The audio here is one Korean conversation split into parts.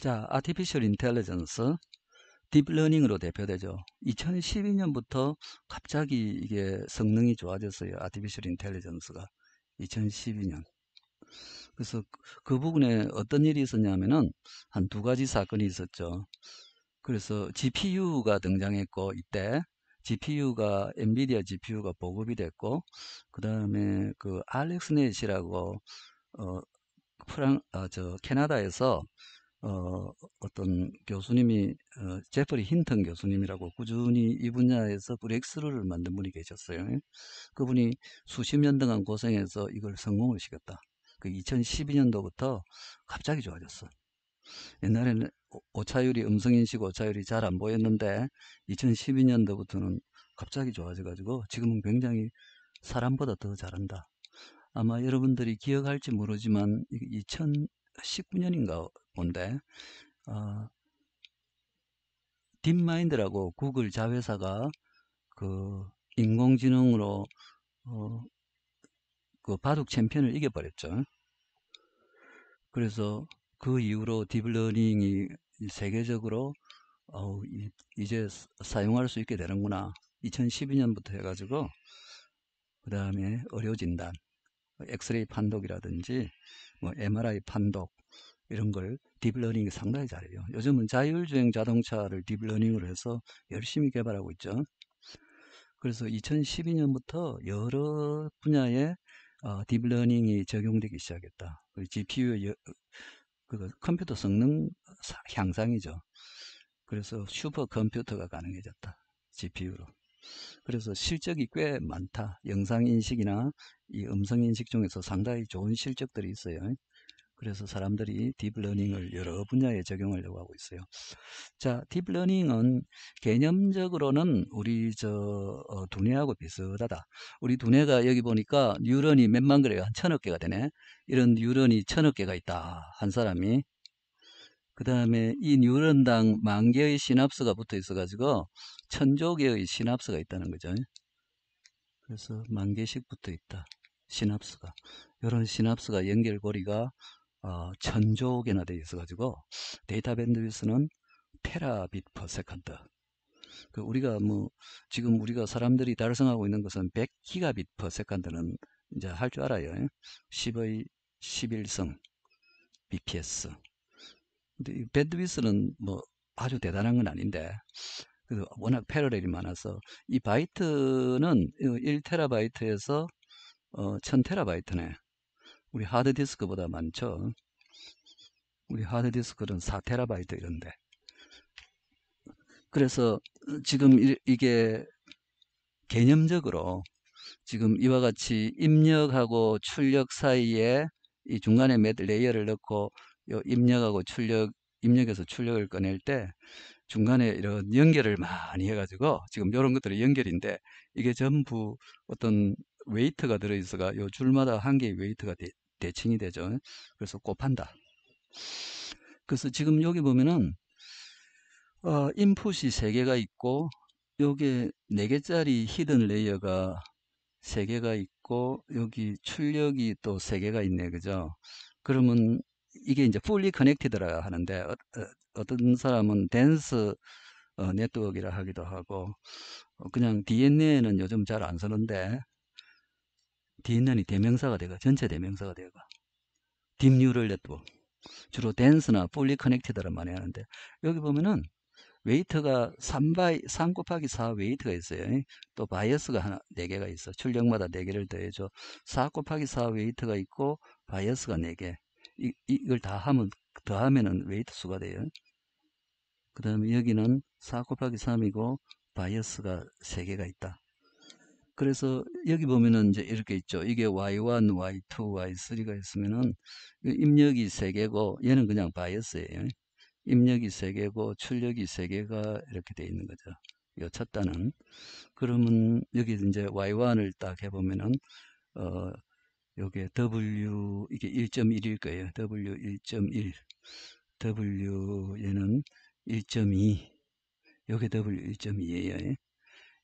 자, Artificial Intelligence, 딥러닝으로 대표되죠. 2012년부터 갑자기 이게 성능이 좋아졌어요. Artificial Intelligence가 2012년. 그래서 그 부분에 어떤 일이 있었냐면은 한 두 가지 사건이 있었죠. 그래서 GPU가 등장했고 이때 GPU가 엔비디아 GPU가 보급이 됐고 그 다음에 그 알렉스넷이라고 어 프랑 아저 캐나다에서 어, 어떤 교수님이 어, 제퍼리 힌튼 교수님이라고 꾸준히 이 분야에서 브렉스루를 만든 분이 계셨어요. 그분이 수십 년 동안 고생해서 이걸 성공을 시켰다. 그 2012년도부터 갑자기 좋아졌어. 옛날에는 오차율이 음성인식 오차율이 잘 안 보였는데 2012년도부터는 갑자기 좋아져가지고 지금은 굉장히 사람보다 더 잘한다. 아마 여러분들이 기억할지 모르지만 2019년인가 온데 어, 딥마인드라고 구글 자회사가 그 인공지능으로 어, 그 바둑 챔피언을 이겨버렸죠. 그래서 그 이후로 딥러닝이 세계적으로 어, 이제 사용할 수 있게 되는구나. 2012년부터 해가지고 그 다음에 의료진단, 엑스레이 판독이라든지 뭐 MRI 판독, 이런 걸 딥러닝이 상당히 잘해요. 요즘은 자율주행 자동차를 딥러닝으로 해서 열심히 개발하고 있죠. 그래서 2012년부터 여러 분야에 어, 딥러닝이 적용되기 시작했다. GPU의 그 컴퓨터 성능 향상이죠. 그래서 슈퍼컴퓨터가 가능해졌다. GPU로. 그래서 실적이 꽤 많다. 영상인식이나 이 음성인식 중에서 상당히 좋은 실적들이 있어요. 그래서 사람들이 딥러닝을 여러 분야에 적용하려고 하고 있어요. 자, 딥러닝은 개념적으로는 우리 저 어, 두뇌하고 비슷하다. 우리 두뇌가 여기 보니까 뉴런이 몇만 그 개가 한 천억 개가 되네. 이런 뉴런이 천억 개가 있다. 한 사람이 그 다음에 이 뉴런당 만 개의 시납스가 붙어 있어가지고 천조 개의 시납스가 있다는 거죠. 그래서 만 개씩 붙어 있다. 시납스가. 이런 시납스가 연결고리가 어, 천조 개나 되어 있어가지고 데이터 밴드위스는 테라빗 퍼 세컨드 그 우리가 뭐 지금 우리가 사람들이 달성하고 있는 것은 100기가빗 퍼 세컨드는 이제 할 줄 알아요 10의 11성 bps 근데 이 밴드위스는 뭐 아주 대단한 건 아닌데 그래서 워낙 패러렐이 많아서 이 바이트는 1테라바이트에서 어, 1000테라바이트네 우리 하드디스크보다 많죠. 우리 하드디스크는 4테라바이트 이런데. 그래서 지금 이게 개념적으로 지금 이와 같이 입력하고 출력 사이에 이 중간에 몇 레이어를 넣고 요 입력하고 출력 입력에서 출력을 꺼낼 때 중간에 이런 연결을 많이 해가지고 지금 이런 것들이 연결인데 이게 전부 어떤 웨이트가 들어있어가 요 줄마다 한 개의 웨이트가 대칭이 되죠. 그래서 곱한다. 그래서 지금 여기 보면은 어, 인풋이 3개가 있고 여기 4개짜리 히든 레이어가 3개가 있고 여기 출력이 또 3개가 있네 그죠 그러면 이게 이제 풀리 커넥티드라 하는데 어, 어, 떤 사람은 댄스 어, 네트워크라 하기도 하고 어, 그냥 DNA는 요즘 잘 안 쓰는데 뒷년이 대명사가 되고 전체 대명사가 되고 딥뉴럴 네트워크 주로 댄스나 폴리 커넥티드란 말이 하는데 여기 보면은 웨이트가 3바이 3 곱하기 4 웨이트가 있어요. 또 바이어스가 하나 4개가 있어. 출력마다 4개를 더해줘. 4 곱하기 4 웨이트가 있고 바이어스가 4개. 이, 이걸 다 하면 더하면은 웨이트 수가 돼요. 그 다음에 여기는 4 곱하기 3이고 바이어스가 3개가 있다. 그래서 여기 보면은 이제 이렇게 있죠. 이게 y1, y2, y3가 있으면은 그 입력이 3개고 얘는 그냥 바이어스예요. 입력이 3개고 출력이 3개가 이렇게 돼 있는 거죠. 요첫 단은 그러면 여기 이제 y1을 딱 해보면은 어 요게 w 이게 1.1일 거예요. w 1.1 w 얘는 1.2 요게 w 1.2예요.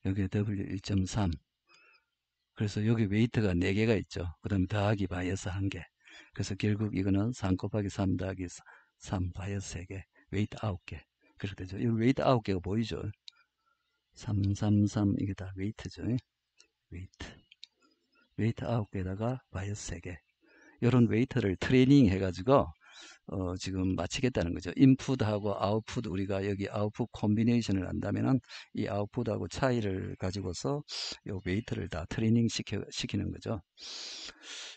요게 w 1.3 그래서 여기 웨이트가 4개가 있죠. 그 다음에 더하기 바이어스 1개. 그래서 결국 이거는 3 곱하기 3 더하기 3 바이어스 3개. 웨이트 9개. 그렇게 되죠. 이 웨이트 9개가 보이죠. 333 이게 다 웨이트죠. 웨이트. 웨이트 9개에다가 바이어스 3개. 이런 웨이트를 트레이닝 해가지고 어, 지금 마치겠다는 거죠. 인풋하고 아웃풋 우리가 여기 아웃풋 콤비네이션을 한다면은이 아웃풋하고 차이를 가지고서 요 웨이트를 다 트레이닝 시켜, 시키는 거죠.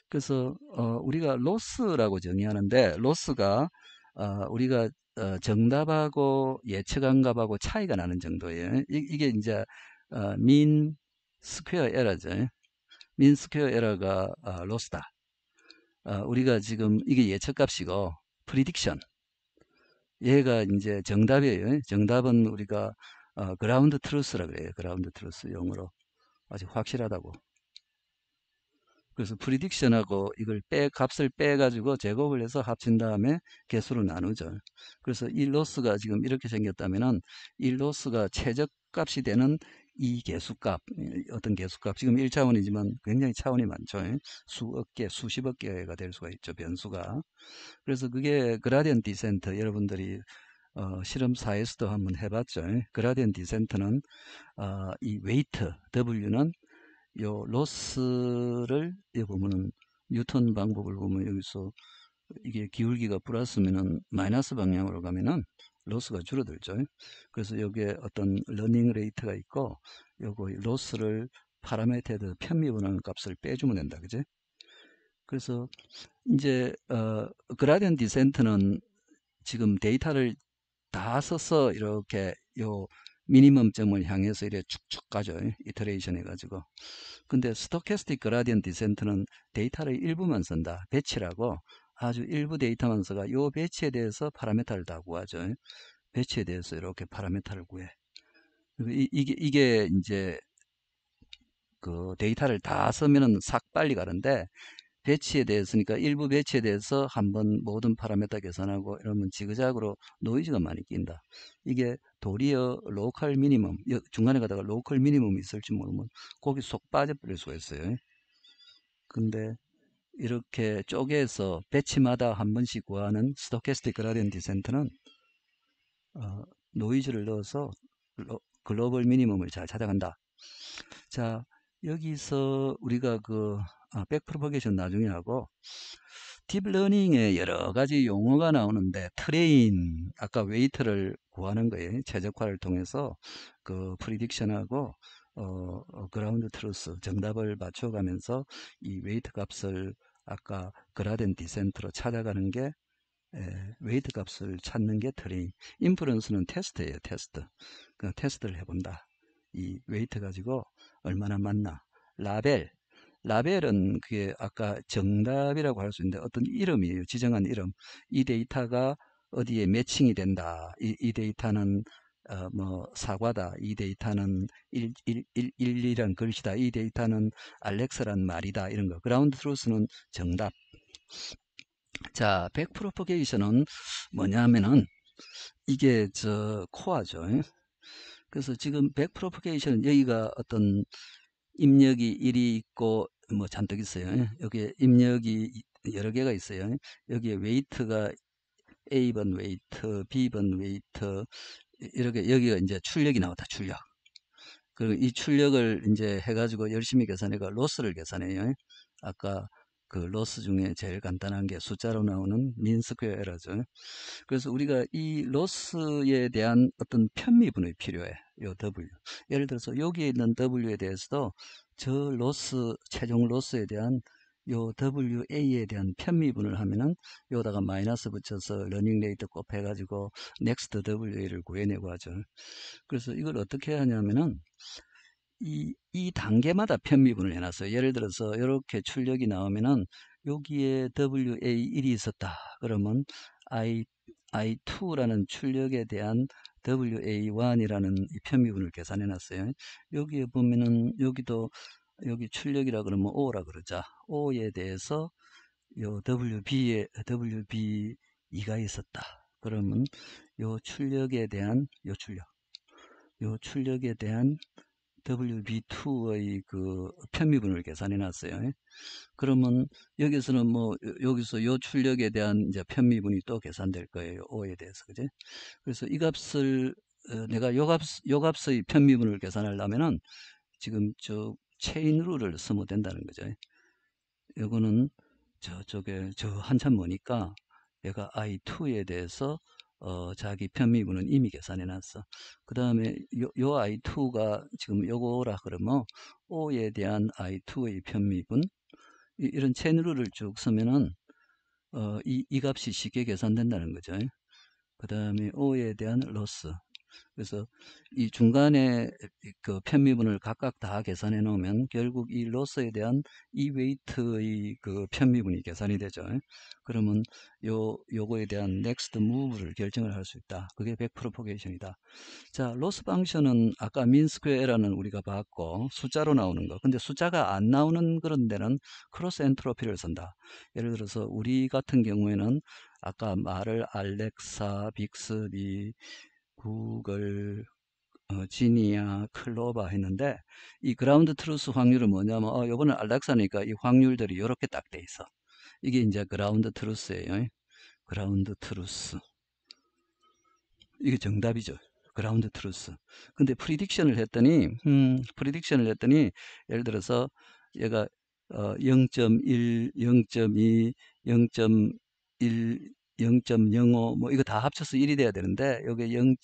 그래서 어, 우리가 로스라고 정의하는데 로스가 어, 우리가 어, 정답하고 예측한 값하고 차이가 나는 정도예요. 이, 게 이제 어, 민 스퀘어 에러죠. 민 스퀘어 에러가 어, 로스다. 어, 우리가 지금 이게 예측값이고 프리딕션. 얘가 이제 정답이에요. 정답은 우리가 어, 그라운드 트루스라 그래요. 그라운드 트루스 용어로 아주 확실하다고. 그래서 프리딕션하고 이걸 빼 값을 빼 가지고 제곱을 해서 합친 다음에 개수로 나누죠. 그래서 이 로스가 지금 이렇게 생겼다면은 이 로스가 최적값이 되는 이 개수값, 어떤 개수값, 지금 1차원이지만 굉장히 차원이 많죠. 수억 개, 수십억 개가 될 수가 있죠. 변수가. 그래서 그게 그라디언 디센트, 여러분들이 어, 실험 사에서도 한번 해봤죠. 그라디언 디센트는 어, 이 웨이트, W는 요 로스를 여기 보면은 뉴턴 방법을 보면 여기서 이게 기울기가 플러스면은 마이너스 방향으로 가면은 로스가 줄어들죠. 그래서 여기에 어떤 러닝 레이트가 있고 요거 로스를 파라메터에 편미분하는 값을 빼주면 된다. 그지? 그래서 이제 어, 그라디언 디센트는 지금 데이터를 다 써서 이렇게 요 미니멈점을 향해서 이래 쭉쭉 가죠. 이터레이션 해가지고. 근데 스토캐스틱 그라디언 디센트는 데이터를 일부만 쓴다. 배치라고 아주 일부 데이터 만서가 이 배치에 대해서 파라메타를 다 구하죠. 배치에 대해서 이렇게 파라메타를 구해. 이, 이게, 이게 이제 그 데이터를 다 쓰면은 싹 빨리 가는데 배치에 대해서니까 일부 배치에 대해서 한번 모든 파라메터 계산하고 이러면 지그작으로 노이즈가 많이 낀다. 이게 도리어 로컬 미니멈 중간에 가다가 로컬 미니멈이 있을지 모르면 거기 속 빠져버릴 수가 있어요. 근데 이렇게 쪼개서 배치마다 한 번씩 구하는 스토캐스틱 그라디언 디센트는 어, 노이즈를 넣어서 글로벌 미니멈을 잘 찾아간다. 자, 여기서 우리가 그 아, 백프로퍼게이션 나중에 하고 딥러닝에 여러 가지 용어가 나오는데 트레인 아까 웨이트를 구하는 거에 최적화를 통해서 그 프리딕션하고 어, 어 그라운드 트루스 정답을 맞춰가면서 이 웨이트 값을 아까 그라덴 디센트로 찾아가는 게 예, 웨이트 값을 찾는 게 트리, 인프런스는 테스트예요, 테스트. 그 테스트를 해본다. 이 웨이트 가지고 얼마나 맞나. 라벨, 라벨은 그게 아까 정답이라고 할 수 있는데 어떤 이름이에요, 지정한 이름. 이 데이터가 어디에 매칭이 된다. 이, 이 데이터는 어, 뭐 사과다 이 데이터는 1 1 1 일이란 글씨다 이 데이터는 알렉스란 말이다 이런 거 그라운드 트루스는 정답 자 백프로포게이션은 뭐냐면은 이게 저 코아죠 그래서 지금 백프로포게이션은 여기가 어떤 입력이 1이 있고 뭐 잔뜩 있어요 여기에 입력이 여러 개가 있어요 여기에 웨이트가 A번 웨이트, B번 웨이트, 이렇게 여기가 이제 출력이 나왔다 출력 그리고 이 출력을 이제 해가지고 열심히 계산해가 그 로스를 계산해요 아까 그 로스 중에 제일 간단한 게 숫자로 나오는 민스퀘어 에러죠 그래서 우리가 이 로스에 대한 어떤 편미분이 필요해 요 W 예를 들어서 여기에 있는 W에 대해서도 저 로스 최종 로스에 대한 요 WA에 대한 편미분을 하면은 요다가 마이너스 붙여서 러닝 레이트 곱해 가지고 next WA를 구해내고 하죠. 그래서 이걸 어떻게 하냐면은 이, 이 단계마다 편미분을 해놨어요. 예를 들어서 이렇게 출력이 나오면은 여기에 WA1이 있었다. 그러면 I, I2라는 출력에 대한 WA1이라는 이 편미분을 계산해 놨어요. 여기에 보면은 여기도 여기 출력이라 그러면 O라 그러자. O에 대해서 요 WB에 WB2가 있었다. 그러면 요 출력에 대한 요 출력 요 출력에 대한 WB2의 그 편미분을 계산해 놨어요. 그러면 여기서는 뭐 여기서 요 출력에 대한 이제 편미분이 또 계산될 거예요. O에 대해서 그지? 그래서 이 값을 어, 내가 요 값, 요 값의 편미분을 계산하려면은 지금 저 체인 룰을 쓰면 된다는 거죠. 이거는 저쪽에 저 한참 보니까 얘가 I2에 대해서 어, 자기 편미분은 이미 계산해 놨어. 그 다음에 요, 요 I2가 지금 요거라 그러면 O에 대한 I2의 편미분 이, 런 채널을 쭉 쓰면은 어, 이, 이 값이 쉽게 계산된다는 거죠. 그 다음에 O에 대한 로스 그래서 이 중간에 그 편미분을 각각 다 계산해 놓으면 결국 이 로스에 대한 이 웨이트의 그 편미분이 계산이 되죠. 그러면 요 요거에 대한 넥스트 무브를 결정을 할 수 있다. 그게 100% 포게이션이다. 자, 로스 방션은 아까 민스퀘어라는 우리가 봤고 숫자로 나오는 거. 근데 숫자가 안 나오는 그런 데는 크로스 엔트로피를 쓴다. 예를 들어서 우리 같은 경우에는 아까 말을 알렉사, 빅스비, 구글, 어, 지니아, 클로바 했는데 이 그라운드 트루스 확률은 뭐냐면 어, 요거는 알락사니까이 확률들이 요렇게딱 돼 있어. 이게 이제 그라운드 트루스예요. 그라운드 트루스. 이게 정답이죠. 그라운드 트루스. 근데 프리딕션을 했더니 음, 프리딕션을 했더니 예를 들어서 얘가 어, 0.1, 0.2, 0.1 0.05뭐 이거 다 합쳐서 1이 돼야 되는데 여기 0.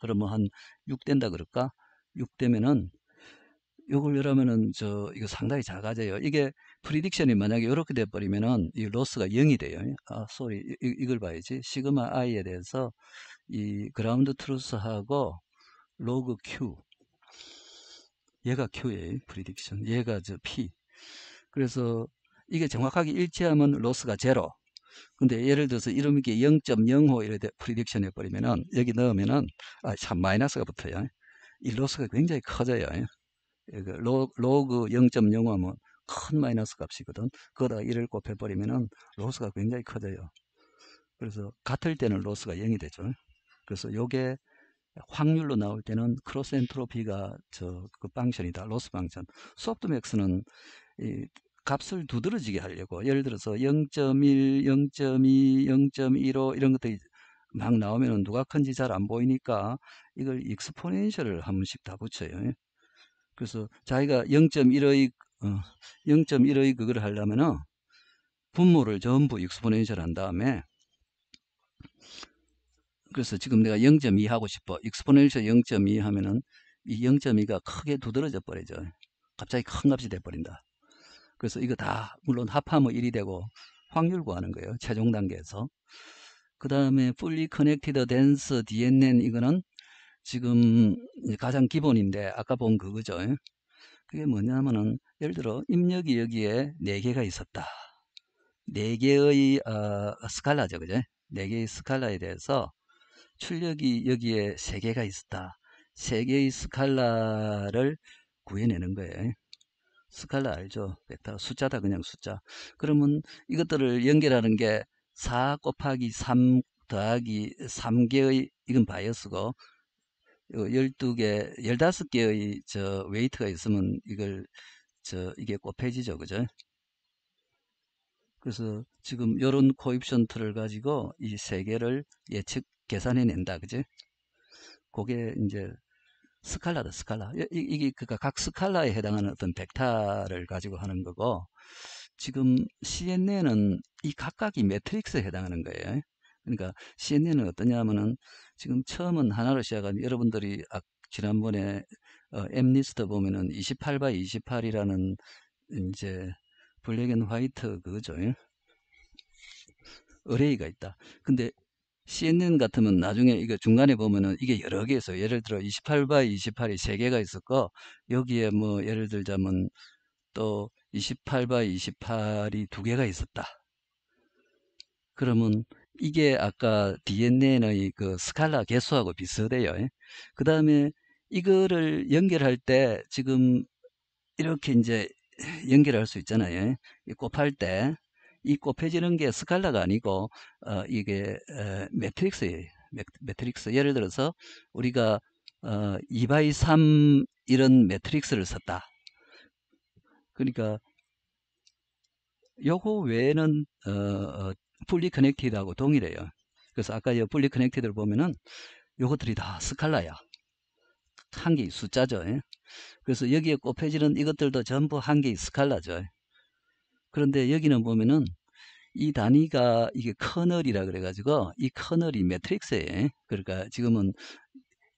그러면 한 6 된다 그럴까? 6 되면은 요걸 열어면은저 이거 상당히 작아져요. 이게 프리딕션이 만약에 이렇게 돼 버리면은 이 로스가 0이 돼요. 아, 소리 이걸 봐야지. 시그마 i에 대해서 이 그라운드 트루스하고 로그 q 얘가 q예요. 프리딕션. 얘가 저 p. 그래서 이게 정확하게 일치하면 로스가 제로. 근데 예를 들어서 이름 있게 0.05 이래 프리딕션 해버리면은 여기 넣으면은 아, 참 마이너스가 붙어요. 이 로스가 굉장히 커져요. 예, 그 로, 로그 0.05 하면 큰 마이너스 값이거든. 거기다가 1을 곱해버리면은 로스가 굉장히 커져요. 그래서 같을 때는 로스가 0이 되죠. 그래서 요게 확률로 나올 때는 크로스 엔트로피가 저 그 방션이다. 로스 방션. 소프트맥스는 이 값을 두드러지게 하려고 예를 들어서 0.1, 0.2, 0.15 이런 것들이 막 나오면 누가 큰지 잘 안 보이니까 이걸 익스포넨셜을 한 번씩 다 붙여요. 그래서 자기가 0.1의 어, 0.1의 그걸 하려면 분모를 전부 익스포넨셜 한 다음에 그래서 지금 내가 0.2 하고 싶어. 익스포넨셜 0.2 하면은 이 0.2가 크게 두드러져 버리죠. 갑자기 큰 값이 돼 버린다. 그래서 이거 다 물론 합하면 1이 되고 확률 구하는 거예요. 최종 단계에서. 그 다음에 Fully Connected Dense DNN 이거는 지금 가장 기본인데 아까 본 그거죠. 그게 뭐냐면은 예를 들어 입력이 여기에 4개가 있었다. 4개의 어, 스칼라죠. 그죠? 4개의 스칼라에 대해서 출력이 여기에 3개가 있었다. 3개의 스칼라를 구해내는 거예요. 스칼라 알죠? 벡터 숫자다 그냥 숫자. 그러면 이것들을 연결하는 게 4 곱하기 3 더하기 3개의 이건 바이어스고 12개, 15개의 저 웨이트가 있으면 이걸 저 이게 곱해지죠. 그죠? 그래서 지금 요런 코입션트를 가지고 이 세 개를 예측 계산해 낸다. 그죠 그게 이제 스칼라다 스칼라 이게 그러니까 각 스칼라에 해당하는 어떤 벡터를 가지고 하는 거고 지금 CNN은 이 각각이 매트릭스에 해당하는 거예요. 그러니까 CNN은 어떠냐면은 하 지금 처음은 하나로 시작한 여러분들이 아, 지난번에 어, 엠리스트 보면은 2 8 b 28이라는 이제 블랙 앤 화이트 그거죠. 예? 어레이가 있다. 근데 CNN 같으면 나중에 이거 중간에 보면은 이게 여러 개 있어요. 예를 들어 28바이 28이 세 개가 있었고 여기에 뭐 예를 들자면 또 28바이 28이 두 개가 있었다. 그러면 이게 아까 DNA의 그 스칼라 개수하고 비슷해요. 그 다음에 이거를 연결할 때 지금 이렇게 이제 연결할 수 있잖아요. 곱할 때 이꼽혀지는게 스칼라가 아니고 어, 이게 에, 어, 매트릭스예요. 매트릭스. 예를 들어서 우리가 어, 2바이 3 이런 매트릭스를 썼다. 그러니까 요거 외에는 어, 풀리 어, 커넥티드하고 동일해요. 그래서 아까 이 풀리 커넥티드를 보면은 요것들이 다 스칼라야. 한개의 숫자죠. 예. 그래서 여기에 꼽혀지는 이것들도 전부 한개의 스칼라죠. 그런데 여기는 보면은 이 단위가 이게 커널이라 그래가지고 이 커널이 매트릭스에 그러니까 지금은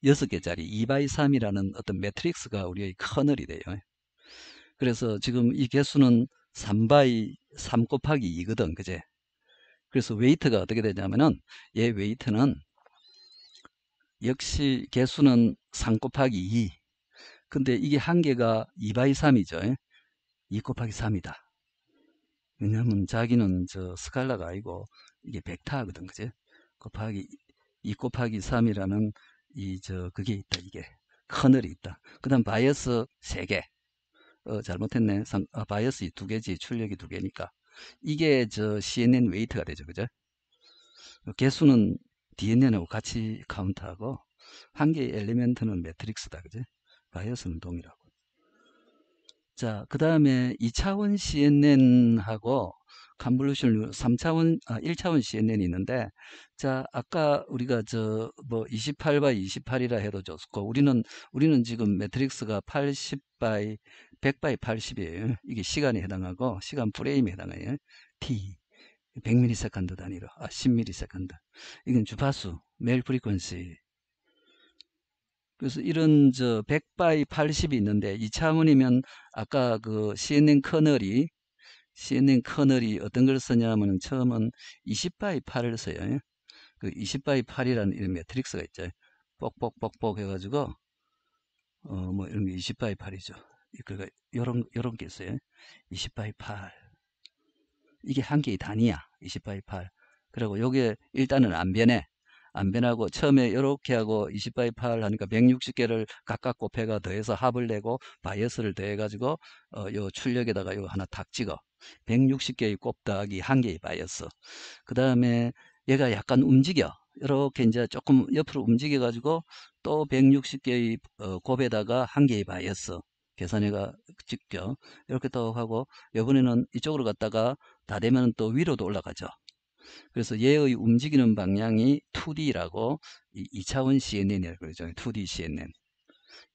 6개짜리 2x3이라는 어떤 매트릭스가 우리의 커널이 돼요. 그래서 지금 이 개수는 3x3 곱하기 2거든 그제 그래서 웨이트가 어떻게 되냐면은 얘 웨이트는 역시 개수는 3 곱하기 2 근데 이게 한 개가 2바 3이죠 2 곱하기 3이다 왜냐하면 자기는 저 스칼라가 아니고 이게 벡터거든 그제 곱하기 2 곱하기 3이라는 이 저 그게 있다 이게 커널이 있다 그 다음 바이어스 3개 어, 잘못했네 상, 아, 바이어스 2개지 출력이 2개니까 이게 저 CNN 웨이트가 되죠 그죠 개수는 DNN하고 같이 카운트하고 한 개의 엘리멘트는 매트릭스다 그지 바이어스는 동일하고 자, 그 다음에 2차원 CNN하고 컨볼루션 3차원, 아, 1차원 CNN이 있는데, 자, 아까 우리가 저, 뭐, 2 8바 28이라 해도 좋고, 우리는, 우리는 지금 매트릭스가 80바이, 100바이 80이에요. 이게 시간에 해당하고, 시간 프레임에 해당해요. T. 100ms 단위로, 아, 10ms. 이건 주파수, 메일 프리퀀시. 그래서 이런 저 100바이 80이 있는데 이차원이면 아까 그 CNN 커널이 CNN 커널이 어떤 걸 쓰냐면은 처음은 20바이 8을 써요. 그 20바이 8이라는 이런 매트릭스가 있죠. 뻑뻑뻑뻑 해가지고 어 뭐 이런 게 20바이 8이죠. 그러니까 요런 요런 게 있어요. 20바이 8 이게 한 개의 단위야. 20바이 8 그리고 요게 일단은 안 변해. 안 변하고 처음에 이렇게 하고 20 바이 8 하니까 160개를 각각 곱해가 더해서 합을 내고 바이어스를 더해가지고 어, 요 출력에다가 요 하나 탁 찍어 160개의 곱다기 한 개의 바이어스 그 다음에 얘가 약간 움직여 이렇게 이제 조금 옆으로 움직여 가지고 또 160개의 어, 곱에다가 한 개의 바이어스 계산해가 찍혀 이렇게 또 하고 이번에는 이쪽으로 갔다가 다 되면 또 위로도 올라가죠 그래서 얘의 움직이는 방향이 2D라고 2차원 CNN이라고 그러죠. 2D CNN.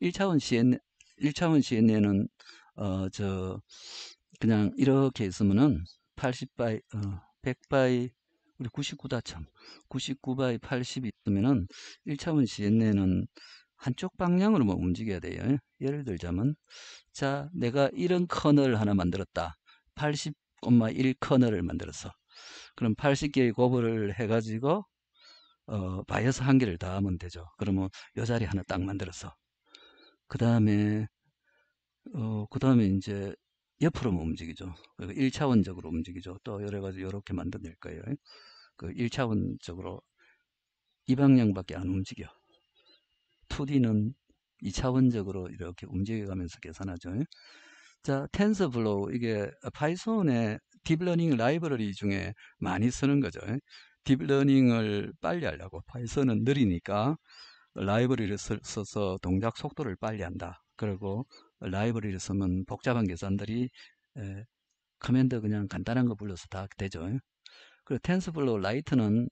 1차원 CNN, 1차원 CNN은 어, 저 그냥 이렇게 있으면은 80바이 어, 100바이 우리 99다참 99바이 80이 있으면은 1차원 CNN은 한쪽 방향으로만 움직여야 돼요. 예를 들자면 자 내가 이런 커널 을 하나 만들었다. 80,1 커널을 만들었어. 그럼 80개의 곱을 해가지고 어, 바이어스 한 개를 다 하면 되죠. 그러면 요 자리 하나 딱 만들어서 그 다음에 어, 그 다음에 이제 옆으로 움직이죠. 그리고 1차원적으로 움직이죠. 또 여러 가지 이렇게 만들어낼 거예요. 그 1차원적으로 이 방향밖에 안 움직여. 2D는 2차원적으로 이렇게 움직여가면서 계산하죠. 자, 텐서블로우 이게 파이썬의 딥러닝 라이브러리 중에 많이 쓰는 거죠. 딥러닝을 빨리 하려고 파이썬은 느리니까 라이브러리를 써서 동작 속도를 빨리 한다. 그리고 라이브러리를 쓰면 복잡한 계산들이 에, 커맨드 그냥 간단한 거 불러서 다 되죠. 그리고 텐스플로 라이트는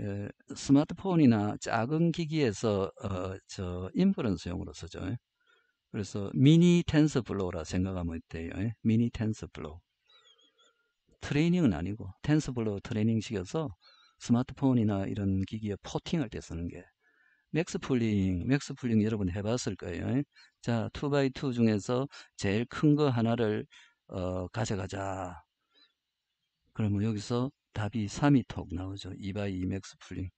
에, 스마트폰이나 작은 기기에서 어, 저 인퍼런스용으로 쓰죠. 그래서 미니 텐스플로우라 생각하면 돼요. 미니 텐스플로우. 트레이닝은 아니고 텐스블로 트레이닝식에서 스마트폰이나 이런 기기에 포팅할 때 쓰는 게 맥스풀링, 맥스풀링 여러분 해봤을 거예요. 자, 2x2 중에서 제일 큰 거 하나를 어, 가져가자. 그러면 여기서 답이 3이 톡 나오죠. 2x2 맥스풀링.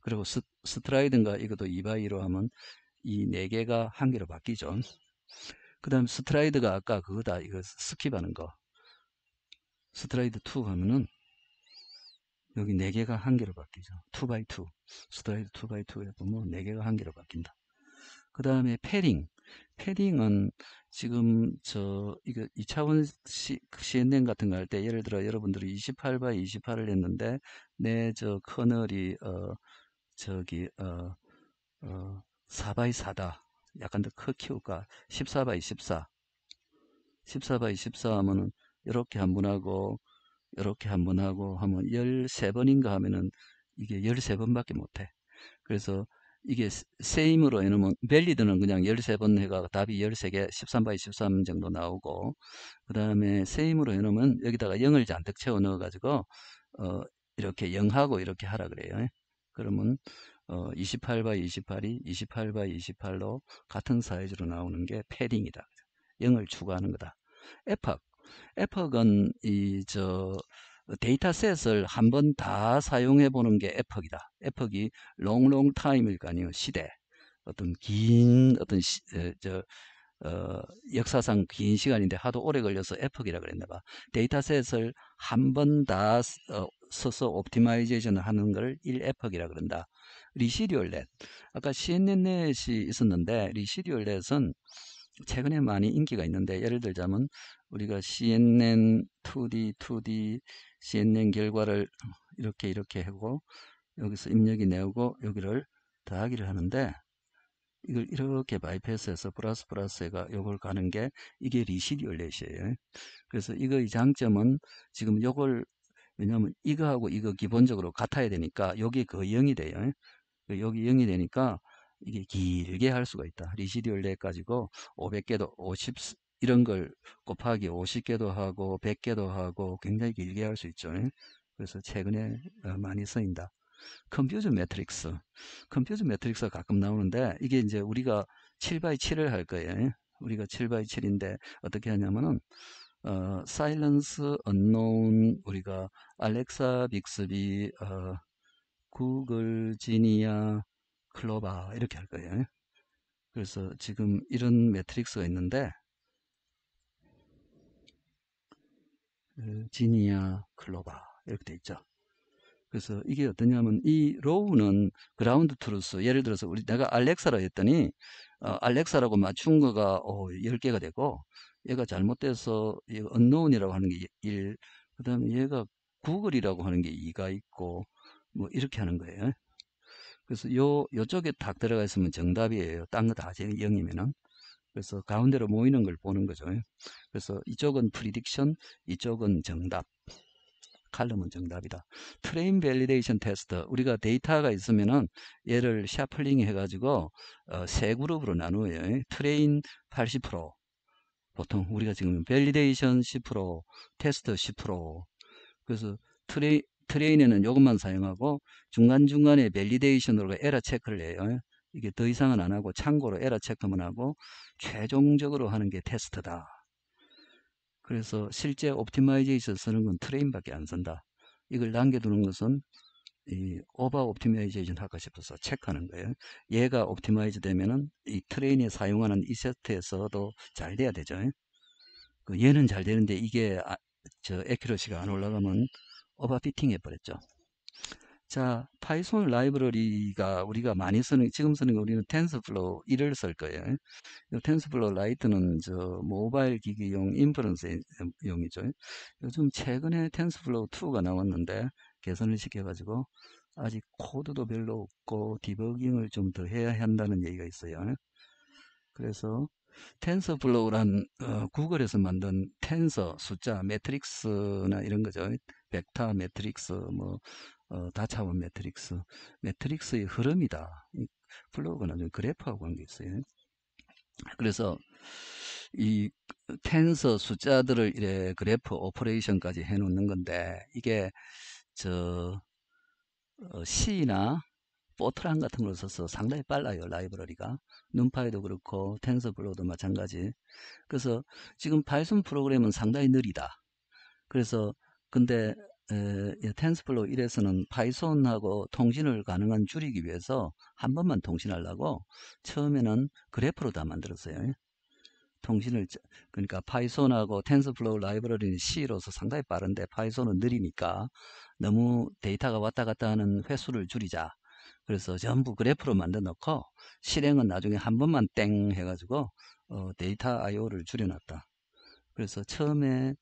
그리고 스, 트라이든가 이것도 2x2로 하면 이 4개가 1개로 바뀌죠. 그 다음 스트라이드가 아까 그거다. 이거 스킵하는 거. 스트라이드 2 가면은 여기 4개가 한개로 바뀌죠. 2x2. 스트라이드 2 x 2해 보면 4개가 한개로 바뀐다. 그 다음에 패링. 패딩은 지금 저 이거 2차원 시, CNN 같은 거 할 때 예를 들어 여러분들이 2 8 x 28을 했는데 내 저 커널이 어 저기 어, 어4 x 4다 약간 더 커 키울까 1 4 x 이14 1 4 x 이14 하면은 이렇게 한 번 하고 이렇게 한 번 하고 하면 13번인가 하면은 이게 13번밖에 못해. 그래서 이게 세임으로 해놓으면 벨리드는 그냥 13번 해가 답이 13개 13바이 13 정도 나오고 그 다음에 세임으로 해놓으면 여기다가 0을 잔뜩 채워 넣어 가지고 어 이렇게 0하고 이렇게 하라 그래요 그러면 어 28바이 28이 28바이 28로 같은 사이즈로 나오는 게 패딩이다 0을 추가하는 거다 에팝 에퍽은 이 저 데이터셋을 한 번 다 사용해 보는 게 에퍽이다. 에퍽이 롱롱 타임일 거아니요 시대 어떤 긴 어떤 시, 저 어, 역사상 긴 시간인데 하도 오래 걸려서 에퍽이라 그랬나 봐. 데이터셋을 한 번다 어, 써서 옵티마이제이션을 하는 걸 1에퍽이라 그런다. 리시리얼넷 아까 CNN넷이 있었는데 리시리얼넷은 최근에 많이 인기가 있는데 예를 들자면 우리가 CNN 2D, 2D, CNN 결과를 이렇게 이렇게 하고 여기서 입력이 내오고 여기를 더하기를 하는데 이걸 이렇게 바이패스해서 플러스 플러스가 이걸 가는 게 이게 리시리얼렛이에요. 그래서 이거의 장점은 지금 이걸 왜냐하면 이거하고 이거 기본적으로 같아야 되니까 여기 그 0이 돼요. 여기 0이 되니까 이게 길게 할 수가 있다. 리시리얼렛 가지고 500개도 50, 이런 걸 곱하기 50개도 하고 100개도 하고 굉장히 길게 할 수 있죠. 예? 그래서 최근에 어, 많이 쓰인다. 컴퓨터 매트릭스. 컴퓨터 매트릭스가 가끔 나오는데 이게 이제 우리가 7x7을 할 거예요. 예? 우리가 7x7인데 어떻게 하냐면은 어, 사일런스 언노운 우리가 알렉사 빅스비 어, 구글 지니아 클로바 이렇게 할 거예요. 예? 그래서 지금 이런 매트릭스가 있는데 어, 지니아 클로바 이렇게 돼 있죠. 그래서 이게 어떠냐면 이 로우는 그라운드 트루스 예를 들어서 우리 내가 알렉사라 했더니 어, 알렉사라고 맞춘 거가 어, 10개가 되고 얘가 잘못돼서 언노운이라고 하는 게 1, 그 다음에 얘가 구글이라고 하는 게 2가 있고 뭐 이렇게 하는 거예요. 그래서 요, 요쪽에 딱 들어가 있으면 정답이에요. 딴 거 다 0이면은. 그래서 가운데로 모이는 걸 보는 거죠. 그래서 이쪽은 프리딕션, 이쪽은 정답. 칼럼은 정답이다. 트레인 밸리데이션 테스트. 우리가 데이터가 있으면은 얘를 샤플링 해가지고 어, 세 그룹으로 나누어요. 트레인 80%. 보통 우리가 지금 밸리데이션 10%, 테스트 10%. 그래서 트레, 트레인에는 이것만 사용하고 중간중간에 밸리데이션으로 에러 체크를 해요. 이게 더 이상은 안 하고 참고로 에러 체크만 하고 최종적으로 하는 게 테스트다. 그래서 실제 옵티마이제이션 쓰는 건 트레인밖에 안 쓴다. 이걸 남겨두는 것은 이 오버 옵티마이제이션 할까 싶어서 체크하는 거예요. 얘가 옵티마이즈 되면은 이 트레인이 사용하는 이 세트에서도 잘 돼야 되죠. 그 얘는 잘 되는데 이게 아, 저 에큐러시가 안 올라가면 오버피팅 해버렸죠. 자, 파이썬 라이브러리가 우리가 많이 쓰는, 지금 쓰는 거 우리는 텐스플로 1을 쓸 거예요. 텐스플로 라이트는 저 모바일 기기용 인프런스용이죠. 요즘 최근에 텐스플로 2가 나왔는데 개선을 시켜가지고 아직 코드도 별로 없고 디버깅을 좀 더 해야 한다는 얘기가 있어요. 그래서 텐서플로우란 어, 구글에서 만든 텐서 숫자 매트릭스나 이런 거죠. 벡터 매트릭스 뭐 어, 다차원 매트릭스, 매트릭스의 흐름이다. 플로그는 좀 그래프하고 그런 게 있어요. 그래서 이 텐서 숫자들을 이래 그래프 오퍼레이션까지 해놓는 건데 이게 저 어, C나 포트랑 같은 걸 써서 상당히 빨라요 라이브러리가 눈파이도 그렇고 텐서플로우도 마찬가지 그래서 지금 파이썬 프로그램은 상당히 느리다 그래서 근데 에, 예, 텐스플로 1에서는 파이썬하고 통신을 가능한 줄이기 위해서 한 번만 통신하려고 처음에는 그래프로 다 만들었어요. 통신을 그러니까 파이썬하고 텐스플로우 라이브러리는 C로서 상당히 빠른데 파이썬은 느리니까 너무 데이터가 왔다 갔다 하는 횟수를 줄이자. 그래서 전부 그래프로 만들어 놓고 실행은 나중에 한 번만 땡 해가지고 어, 데이터 IO를 줄여놨다. 그래서 처음에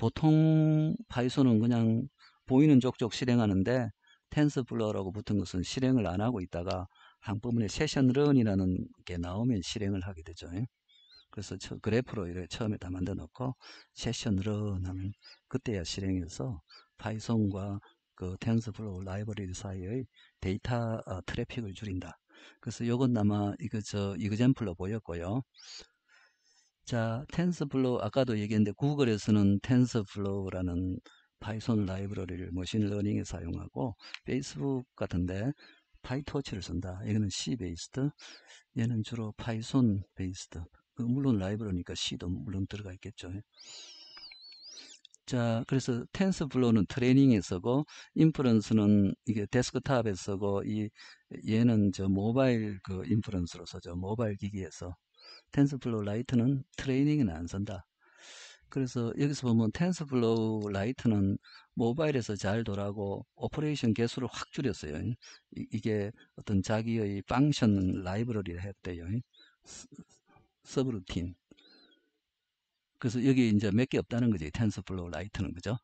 보통 파이썬은 그냥 보이는 족족 실행하는데 텐스플러라고 붙은 것은 실행을 안 하고 있다가 한꺼번에 세션 런이라는 게 나오면 실행을 하게 되죠. 예? 그래서 그래프로 이렇게 처음에 다 만들어 놓고 세션 런 하면 그때야 실행해서 파이썬과 그텐스플러우 라이브러리 사이의 데이터 아, 트래픽을 줄인다. 그래서 요건 아마 이거 저 이그젠플로 보였고요. 자, 텐서플로우 아까도 얘기했는데 구글에서는 텐서플로우라는 파이썬 라이브러리를 머신 러닝에 사용하고 페이스북 같은데 파이토치를 쓴다. 얘는 C 베이스드, 얘는 주로 파이썬 베이스드. 그 물론 라이브러니까 C도 물론 들어가 있겠죠. 자, 그래서 텐스플로우는 트레이닝에 쓰고 인프런스는 이게 데스크탑에 쓰고 이 얘는 저 모바일 그 인프런스로 서저 모바일 기기에서 텐스플로우 라이트는 트레이닝은 안 쓴다. 그래서 여기서 보면 텐스플로우 라이트는 모바일에서 잘 돌아고 오퍼레이션 개수를 확 줄였어요. 이게 어떤 자기의 펑션 라이브러리를 했대요. 서브루틴. 그래서 여기 이제 몇 개 없다는 거지. 텐스플로우 라이트는 그죠?